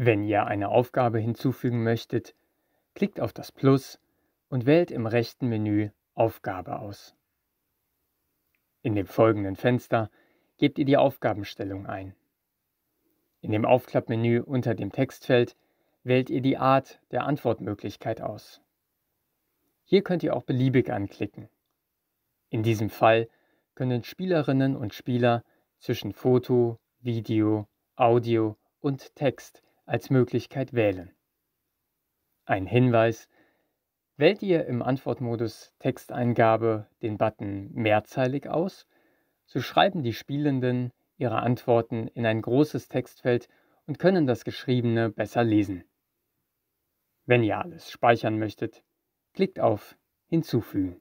Wenn ihr eine Aufgabe hinzufügen möchtet, klickt auf das Plus und wählt im rechten Menü Aufgabe aus. In dem folgenden Fenster gebt ihr die Aufgabenstellung ein. In dem Aufklappmenü unter dem Textfeld wählt ihr die Art der Antwortmöglichkeit aus. Hier könnt ihr auch beliebig anklicken. In diesem Fall können Spielerinnen und Spieler zwischen Foto, Video, Audio und Text als Möglichkeit wählen. Ein Hinweis, wählt ihr im Antwortmodus Texteingabe den Button mehrzeilig aus, so schreiben die Spielenden ihre Antworten in ein großes Textfeld und können das Geschriebene besser lesen. Wenn ihr alles speichern möchtet, klickt auf Hinzufügen.